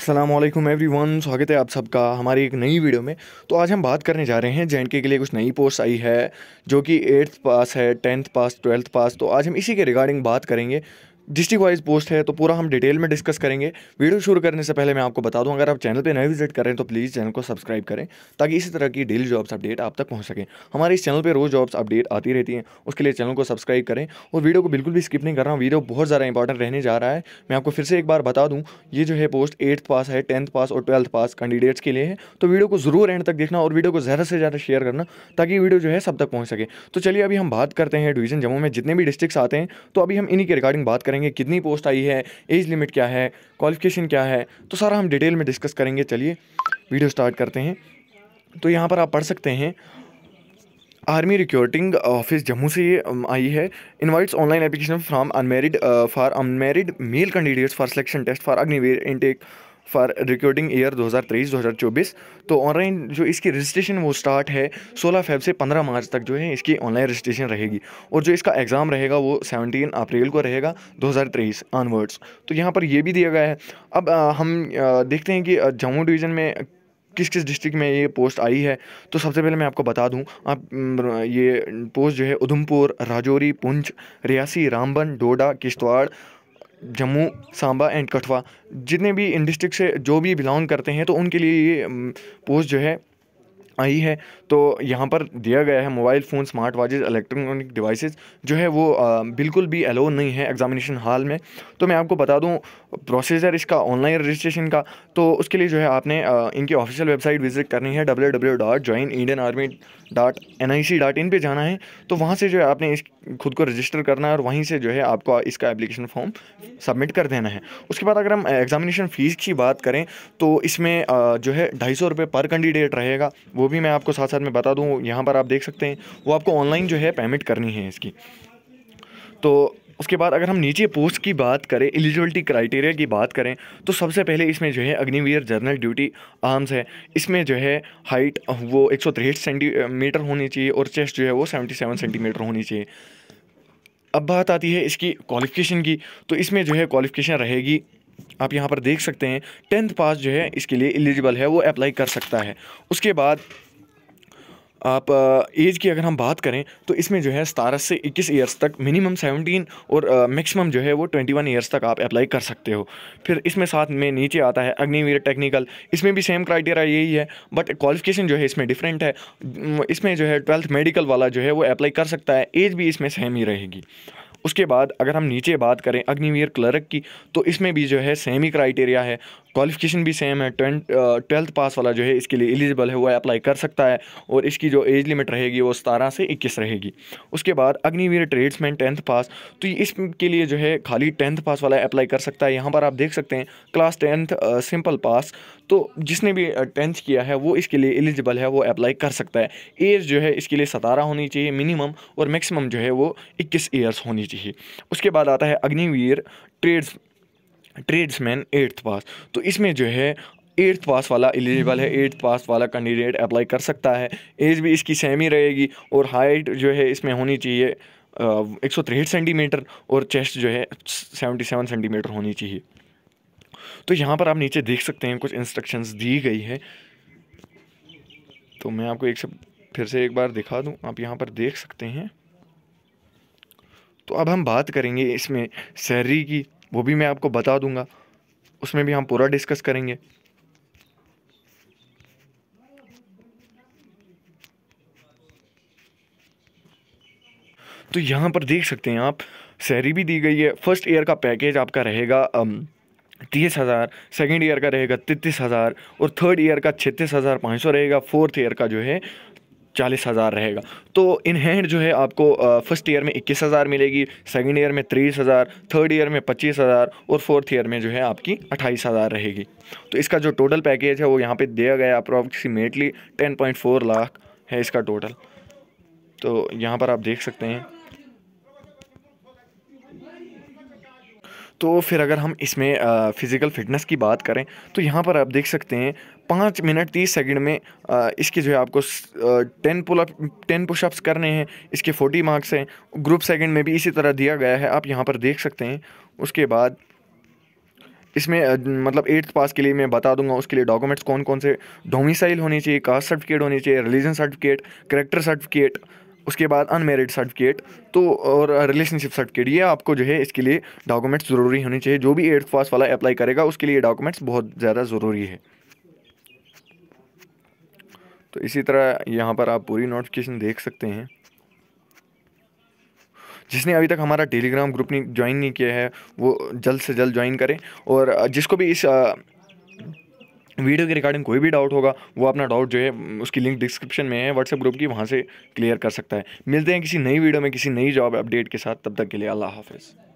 Aslam one स्वागत है आप सबका हमारी एक नई वीडियो में तो आज हम बात करने जा रहे हैं जे के लिए कुछ नई पोस्ट आई है जो कि एट्थ पास है टेंथ पास ट्वेल्थ पास तो आज हम इसी के रिगार्डिंग बात करेंगे डिस्ट्रिक्ट वाइज पोस्ट है तो पूरा हम डिटेल में डिस्कस करेंगे वीडियो शुरू करने से पहले मैं आपको बता दूं अगर आप चैनल पे नए विजिट करें तो प्लीज़ चैनल को सब्सक्राइब करें ताकि इसी तरह की डेली जॉब्स अपडेट आप तक पहुँच सकें हमारे इस चैनल पर रोज़ जॉब्स अपडेट आती रहती हैं उसके लिए चैनल को सब्सक्राइब करें और वीडियो को बिल्कुल भी स्किप नहीं कर रहा हूँ वीडियो बहुत ज़्यादा इंपॉर्टेंट रहने जा रहा है मैं आपको फिर से एक बार बता दूँ ये जो है पोस्ट एट्थ पास है टेंथ पास और ट्वेल्थ पास कैंडिडेट्स के लिए है तो वीडियो को ज़रूर एंड तक देखना और वीडियो को ज़्यादा से ज़्यादा शेयर करना ताकि वीडियो जो है सब तक पहुँच सके तो चलिए अभी हम बात करते हैं डिवीज़न जम्मू में जितने भी डिस्ट्रिक्स आते हैं तो अभी हम इन्हीं के रिगार्डिंग बात करें करेंगे कितनी पोस्ट आई है एज लिमिट क्या है क्वालिफिकेशन क्या है तो सारा हम डिटेल में डिस्कस करेंगे चलिए वीडियो स्टार्ट करते हैं तो यहाँ पर आप पढ़ सकते हैं आर्मी रिक्रूटिंग ऑफिस जम्मू से ये आई है invites online application from unmarried for unmarried male candidates for selection test for Agniveer intake for recruiting year 2023-2024 तो ऑनलाइन जो इसकी रजिस्ट्रेशन वो स्टार्ट है 16 फेब से 15 मार्च तक जो है इसकी ऑनलाइन रजिस्ट्रेशन रहेगी और जो इसका एग्ज़ाम रहेगा वो 17 अप्रैल को रहेगा 2023 ऑनवर्ड्स तो यहाँ पर ये भी दिया गया है अब आ, हम आ, देखते हैं कि जम्मू डिवीज़न में किस किस डिस्ट्रिक्ट में ये पोस्ट आई है तो सबसे पहले मैं आपको बता दूं आप ये पोस्ट जो है उधमपुर राजौरी पुंछ रियासी रामबन डोडा किश्तवाड़ जम्मू सांबा एंड कठवा जितने भी इन डिस्ट्रिक्ट से जो भी बिलोंग करते हैं तो उनके लिए ये पोस्ट जो है आई है तो यहाँ पर दिया गया है mobile phone smart watches electronic devices जो है वो आ, बिल्कुल भी अलाउ नहीं है एग्जामिनेशन हॉल में तो मैं आपको बता दूँ प्रोसीजर इसका ऑनलाइन रजिस्ट्रेशन का तो उसके लिए जो है आपने आ, इनकी ऑफिशियल वेबसाइट विजिट करनी है W W dot join Indian army dot N I C dot in पर जाना है तो वहाँ से जो है आपने इस खुद को रजिस्टर करना है और वहीं से जो है आपको इसका एप्लीकेशन फॉर्म सबमिट कर देना है उसके बाद अगर हम एग्जामिनेशन फ़ीस की बात करें तो इसमें जो है ढाई सौ रुपये पर कैंडिडेट रहेगा वो भी मैं आपको साथ साथ में बता दूँ यहाँ पर आप देख सकते हैं वो आपको ऑनलाइन जो है पेमेंट करनी है इसकी तो उसके बाद अगर हम नीचे पोस्ट की बात करें एलिजिबिलिटी क्राइटेरिया की बात करें तो सबसे पहले इसमें जो है अग्निवीर जर्नल ड्यूटी आर्म्स है इसमें जो है हाइट वो एक सेंटीमीटर होनी चाहिए और चेस्ट जो है वो 77 सेंटीमीटर होनी चाहिए अब बात आती है इसकी क्वालिफिकेशन की तो इसमें जो है क्वालिफिकेशन रहेगी आप यहाँ पर देख सकते हैं टेंथ पास जो है इसके लिए एलिजिबल है वो अप्लाई कर सकता है उसके बाद आप एज की अगर हम बात करें तो इसमें जो है सतारह से 21 ईयर्स तक मिनिमम 17 और मैक्सिमम जो है वो 21 ईयर्स तक आप अप्लाई कर सकते हो फिर इसमें साथ में नीचे आता है अग्निवीर टेक्निकल इसमें भी सेम क्राइटेरिया यही है बट क्वालिफिकेशन जो है इसमें डिफरेंट है इसमें जो है ट्वेल्थ मेडिकल वाला जो है वो अप्लाई कर सकता है एज भी इसमें सेम ही रहेगी उसके बाद अगर हम नीचे बात करें अग्निवीर क्लर्क की तो इसमें भी जो है सेम ही क्राइटेरिया है क्वालिफिकेशन भी सेम है ट्वेल्थ पास uh, वाला जो है इसके लिए एलिजिबल है वो अप्लाई कर सकता है और इसकी जो एज लिमिट रहेगी वो सतारह से इक्कीस रहेगी उसके बाद अग्निवीर ट्रेड्स टेंथ पास तो इसके लिए जो है खाली टेंथ पास वाला अप्लाई कर सकता है यहाँ पर आप देख सकते हैं क्लास टेंथ सिंपल पास तो जिसने भी टेंथ uh, किया है वो इसके लिए एलिजिबल है वो अप्लाई कर सकता है एज जो है इसके लिए सतारह होनी चाहिए मिनिमम और मैक्सिमम जो है वो इक्कीस ईयर्स होनी चाहिए उसके बाद आता है Agniveer trades tradesman eighth pass तो इसमें जो है एट्थ पास वाला एलिजिबल है एट्थ पास वाला कैंडिडेट अप्लाई कर सकता है एज भी इसकी सेम ही रहेगी और हाइट जो है इसमें होनी चाहिए एक सौ तिरहठ सेंटीमीटर और चेस्ट जो है सेवेंटी सेवन सेंटीमीटर होनी चाहिए तो यहाँ पर आप नीचे देख सकते हैं कुछ इंस्ट्रक्शंस दी गई है तो मैं आपको एक से फिर से एक बार दिखा दूँ आप यहाँ पर देख सकते हैं तो अब हम बात करेंगे इसमें सैलरी की वो भी मैं आपको बता दूंगा उसमें भी हम पूरा डिस्कस करेंगे तो यहाँ पर देख सकते हैं आप सैरी भी दी गई है फर्स्ट ईयर का पैकेज आपका रहेगा तीस हज़ार सेकेंड ईयर का रहेगा तैतीस हज़ार और थर्ड ईयर का छत्तीस हज़ार पाँच सौ रहेगा फोर्थ ईयर का जो है चालीस हज़ार रहेगा तो इन हैंड जो है आपको फर्स्ट ईयर में इक्कीस हज़ार मिलेगी सेकेंड ईयर में तीस हज़ार थर्ड ईयर में पच्चीस हज़ार और फोर्थ ईयर में जो है आपकी अट्ठाईस हज़ार रहेगी तो इसका जो टोटल पैकेज है वो यहाँ पे दिया गया approximately ten point four lakh है इसका टोटल तो यहाँ पर आप देख सकते हैं तो फिर अगर हम इसमें फ़िज़िकल फ़िटनेस की बात करें तो यहाँ पर आप देख सकते हैं पाँच मिनट तीस सेकंड में आ, इसके जो है आपको ten pull up ten pushups करने हैं इसके फोर्टी मार्क्स हैं ग्रुप सेकंड में भी इसी तरह दिया गया है आप यहाँ पर देख सकते हैं उसके बाद इसमें मतलब एट्थ पास के लिए मैं बता दूंगा उसके लिए डॉक्यूमेंट्स कौन कौन से डोमिसाइल होने चाहिए कास्ट सर्टिफिकेट होनी चाहिए रिलीजन सर्टिफिकेट करेक्टर सर्टिफिकेट उसके बाद अनमेरिड सर्टिफिकेट तो और रिलेशनशिप सर्टिफिकेट ये आपको जो है इसके लिए डॉक्यूमेंट्स ज़रूरी होने चाहिए जो भी एट्थ पास वाला अप्लाई करेगा उसके लिए डॉक्यूमेंट्स बहुत ज़्यादा ज़रूरी है तो इसी तरह यहाँ पर आप पूरी नोटिफिकेशन देख सकते हैं जिसने अभी तक हमारा टेलीग्राम ग्रुप नहीं ज्वाइन नहीं किया है वो जल्द से जल्द ज्वाइन करें और जिसको भी इस वीडियो के रिगार्डिंग कोई भी डाउट होगा वो अपना डाउट जो है उसकी लिंक डिस्क्रिप्शन में है व्हाट्सएप ग्रुप की वहाँ से क्लियर कर सकता है मिलते हैं किसी नई वीडियो में किसी नई जॉब अपडेट के साथ तब तक के लिए अल्लाह हाफिज़